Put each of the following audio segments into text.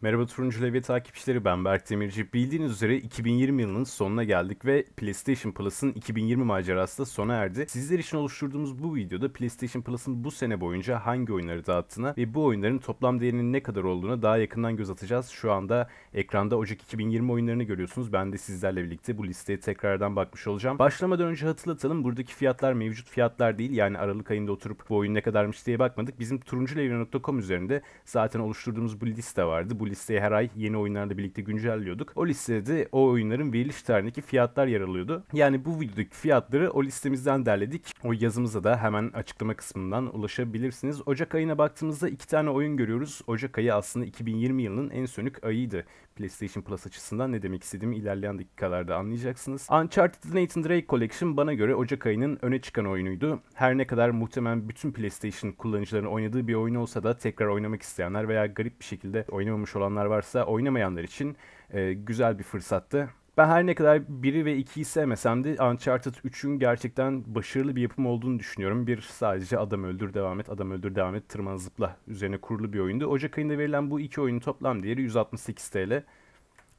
Merhaba Turuncu Levye takipçileri ben Berk Demirci. Bildiğiniz üzere 2020 yılının sonuna geldik ve PlayStation Plus'ın 2020 macerası da sona erdi. Sizler için oluşturduğumuz bu videoda PlayStation Plus'ın bu sene boyunca hangi oyunları dağıttığına ve bu oyunların toplam değerinin ne kadar olduğuna daha yakından göz atacağız. Şu anda ekranda Ocak 2020 oyunlarını görüyorsunuz. Ben de sizlerle birlikte bu listeye tekrardan bakmış olacağım. Başlamadan önce hatırlatalım buradaki fiyatlar mevcut fiyatlar değil. Yani Aralık ayında oturup bu oyun ne kadarmış diye bakmadık. Bizim turunculevye.com üzerinde zaten oluşturduğumuz bu liste vardı. Bu listeyi her ay yeni oyunlarla birlikte güncelliyorduk. O listede o oyunların veriliş tarihindeki fiyatlar yer alıyordu. Yani bu videodaki fiyatları o listemizden derledik. O yazımıza da hemen açıklama kısmından ulaşabilirsiniz. Ocak ayına baktığımızda iki tane oyun görüyoruz. Ocak ayı aslında 2020 yılının en sönük ayıydı. PlayStation Plus açısından ne demek istediğimi ilerleyen dakikalarda anlayacaksınız. Uncharted Nathan Drake Collection bana göre Ocak ayının öne çıkan oyunuydu. Her ne kadar muhtemelen bütün PlayStation kullanıcıların oynadığı bir oyun olsa da tekrar oynamak isteyenler veya garip bir şekilde oynamamış olanlar varsa oynamayanlar için e, güzel bir fırsattı. Ben her ne kadar 1'i ve 2'yi sevmesem de Uncharted 3'ün gerçekten başarılı bir yapım olduğunu düşünüyorum. Bir sadece adam öldür devam et, adam öldür devam et, tırman zıpla üzerine kurulu bir oyundu. Ocak ayında verilen bu iki oyunun toplam değeri 168 TL.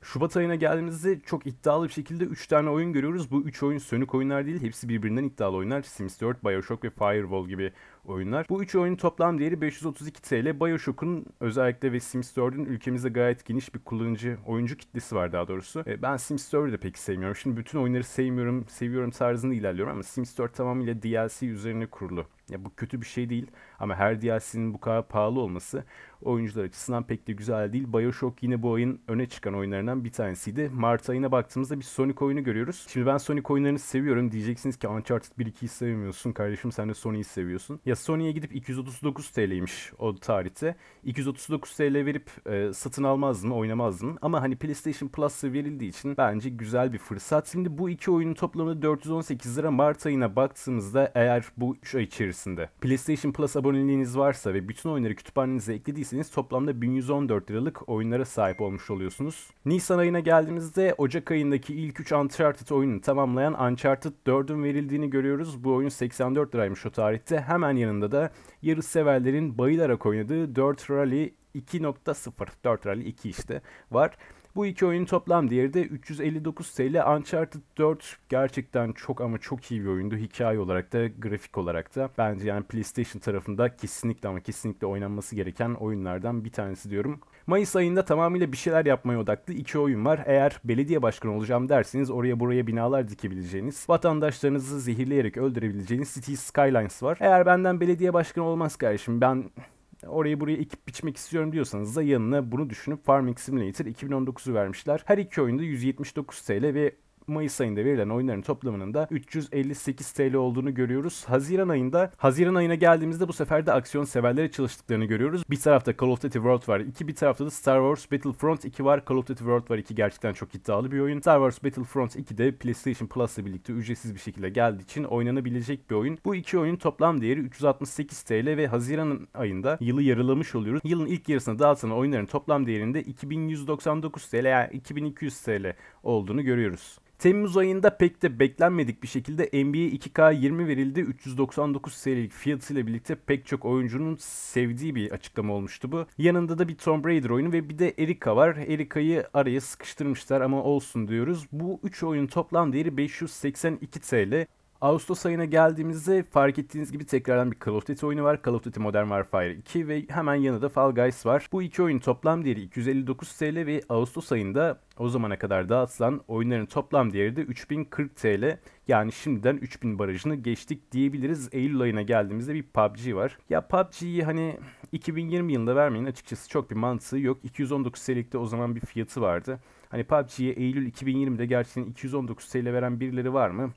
Şubat ayına geldiğimizde çok iddialı bir şekilde 3 tane oyun görüyoruz. Bu 3 oyun sönük oyunlar değil. Hepsi birbirinden iddialı oyunlar. Sims 4, Bioshock ve Firewall gibi oyunlar. Bu 3 oyunun toplam değeri 532 TL. Bioshock'un özellikle ve Sims 4'ün ülkemizde gayet geniş bir kullanıcı, oyuncu kitlesi var daha doğrusu. E, ben Sims 4'ü de pek sevmiyorum. Şimdi bütün oyunları sevmiyorum, seviyorum tarzında ilerliyorum ama Sims 4 tamamıyla DLC üzerine kurulu ya bu kötü bir şey değil ama her DLC'nin bu kadar pahalı olması oyuncular açısından pek de güzel değil. Bioshock yine bu ayın öne çıkan oyunlarından bir tanesiydi. Mart ayına baktığımızda bir Sonic oyunu görüyoruz. Şimdi ben Sonic oyunlarını seviyorum. Diyeceksiniz ki Uncharted 1-2'yi sevmiyorsun kardeşim sen de Sony'yi seviyorsun. Ya Sony'ye gidip 239 TL'ymiş o tarihte. 239 TL verip e, satın almazdım oynamazdım Ama hani PlayStation Plus'a verildiği için bence güzel bir fırsat. Şimdi bu iki oyunun toplamı 418 lira. Mart ayına baktığımızda eğer bu 3 ay içerisinde içerisinde. PlayStation Plus aboneliğiniz varsa ve bütün oyunları kütüphanenize eklediyseniz toplamda 1114 liralık oyunlara sahip olmuş oluyorsunuz. Nisan ayına geldiğimizde Ocak ayındaki ilk 3 Uncharted oyununu tamamlayan Uncharted 4'ün verildiğini görüyoruz. Bu oyun 84 liraymış o tarihte. Hemen yanında da yarış severlerin bayılarak oynadığı 4 Rally 2.0, 4 Rally 2 işte var. Bu iki oyun toplam değeri de 359 TL. Uncharted 4 gerçekten çok ama çok iyi bir oyundu. Hikaye olarak da grafik olarak da. Bence yani PlayStation tarafında kesinlikle ama kesinlikle oynanması gereken oyunlardan bir tanesi diyorum. Mayıs ayında tamamıyla bir şeyler yapmaya odaklı iki oyun var. Eğer belediye başkanı olacağım derseniz oraya buraya binalar dikebileceğiniz, vatandaşlarınızı zehirleyerek öldürebileceğiniz City Skylines var. Eğer benden belediye başkanı olmaz kardeşim ben orayı buraya ekip biçmek istiyorum diyorsanız da yanına bunu düşünüp Farming Simulator 2019'u vermişler. Her iki oyunda 179 TL ve Mayıs ayında verilen oyunların toplamının da 358 TL olduğunu görüyoruz. Haziran ayında Haziran ayına geldiğimizde bu sefer de aksiyon severlere çalıştıklarını görüyoruz. Bir tarafta Call of Duty World var iki bir tarafta da Star Wars Battlefront 2 var. Call of Duty World var 2 gerçekten çok iddialı bir oyun. Star Wars Battlefront 2 de PlayStation Plus'la birlikte ücretsiz bir şekilde geldiği için oynanabilecek bir oyun. Bu iki oyun toplam değeri 368 TL ve Haziran ayında yılı yarılamış oluyoruz. Yılın ilk yarısına dağıtılan oyunların toplam değerinde 2199 TL yani 2200 TL olduğunu görüyoruz. Temmuz ayında pek de beklenmedik bir şekilde NBA 2K20 verildi. 399 serilik ile birlikte pek çok oyuncunun sevdiği bir açıklama olmuştu bu. Yanında da bir Tomb Raider oyunu ve bir de Erika var. Erika'yı araya sıkıştırmışlar ama olsun diyoruz. Bu 3 oyun toplam değeri 582 TL. Ağustos ayına geldiğimizde fark ettiğiniz gibi tekrardan bir Call of Duty oyunu var. Call of Duty Modern Warfare 2 ve hemen yanında Fall Guys var. Bu iki oyun toplam değeri 259 TL ve Ağustos ayında o zamana kadar dağıtılan oyunların toplam değeri de 3040 TL. Yani şimdiden 3000 barajını geçtik diyebiliriz. Eylül ayına geldiğimizde bir PUBG var. Ya PUBG'yi hani 2020 yılında vermeyin açıkçası çok bir mantığı yok. 219 TL'likte o zaman bir fiyatı vardı. Hani PUBG'ye Eylül 2020'de gerçekten 219 TL veren birileri var mı?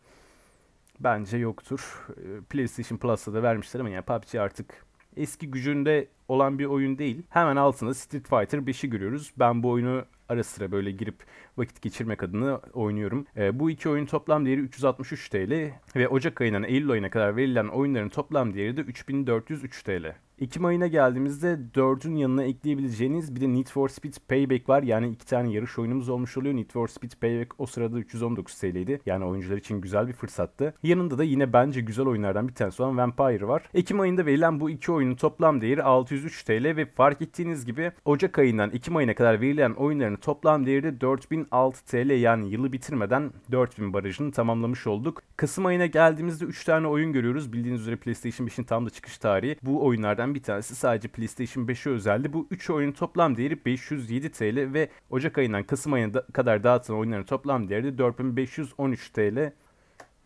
bence yoktur. Ee, PlayStation Plus'ta da vermişler ama yani PUBG artık eski gücünde olan bir oyun değil. Hemen altında Street Fighter 5'i görüyoruz. Ben bu oyunu ara sıra böyle girip vakit geçirmek adına oynuyorum. E, bu iki oyun toplam değeri 363 TL ve Ocak ayından Eylül ayına kadar verilen oyunların toplam değeri de 3403 TL. Ekim ayına geldiğimizde 4'ün yanına ekleyebileceğiniz bir de Need for Speed Payback var. Yani iki tane yarış oyunumuz olmuş oluyor. Need for Speed Payback o sırada 319 TL'ydi. Yani oyuncular için güzel bir fırsattı. Yanında da yine bence güzel oyunlardan bir tanesi olan Vampire var. Ekim ayında verilen bu iki oyunun toplam değeri 603 TL ve fark ettiğiniz gibi Ocak ayından Ekim ayına kadar verilen oyunların Toplam değeri de 4006 TL yani yılı bitirmeden 4000 barajını tamamlamış olduk. Kasım ayına geldiğimizde 3 tane oyun görüyoruz. Bildiğiniz üzere PlayStation 5'in tam da çıkış tarihi. Bu oyunlardan bir tanesi sadece PlayStation 5'e özeldi. Bu 3 oyunun toplam değeri 507 TL ve Ocak ayından Kasım ayına kadar dağıtılan oyunların toplam değeri de 4513 TL.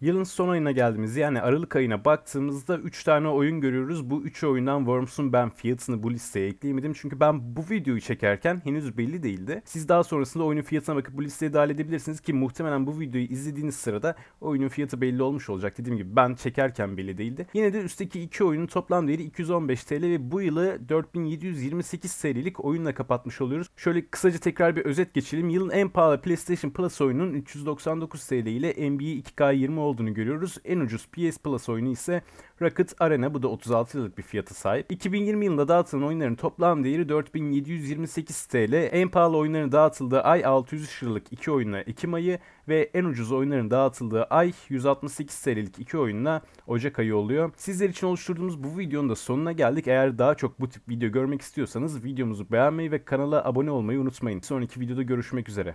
Yılın son ayına geldiğimiz yani Aralık ayına baktığımızda 3 tane oyun görüyoruz. Bu 3 oyundan Worms'un ben fiyatını bu listeye ekleyemedim. Çünkü ben bu videoyu çekerken henüz belli değildi. Siz daha sonrasında oyunun fiyatına bakıp bu listeye dahil edebilirsiniz ki muhtemelen bu videoyu izlediğiniz sırada oyunun fiyatı belli olmuş olacak. Dediğim gibi ben çekerken belli değildi. Yine de üstteki iki oyunun toplam değeri 215 TL ve bu yılı 4728 TL'lik oyunla kapatmış oluyoruz. Şöyle kısaca tekrar bir özet geçelim. Yılın en pahalı PlayStation Plus oyunun 399 TL ile NBA 2K20 olduğunu görüyoruz. En ucuz PS Plus oyunu ise Rocket Arena. Bu da 36 liralık bir fiyata sahip. 2020 yılında dağıtılan oyunların toplam değeri 4728 TL. En pahalı oyunların dağıtıldığı ay 600 liralık 2 oyunla Ekim ayı ve en ucuz oyunların dağıtıldığı ay 168 TL'lik 2 oyunla Ocak ayı oluyor. Sizler için oluşturduğumuz bu videonun da sonuna geldik. Eğer daha çok bu tip video görmek istiyorsanız videomuzu beğenmeyi ve kanala abone olmayı unutmayın. Sonraki videoda görüşmek üzere.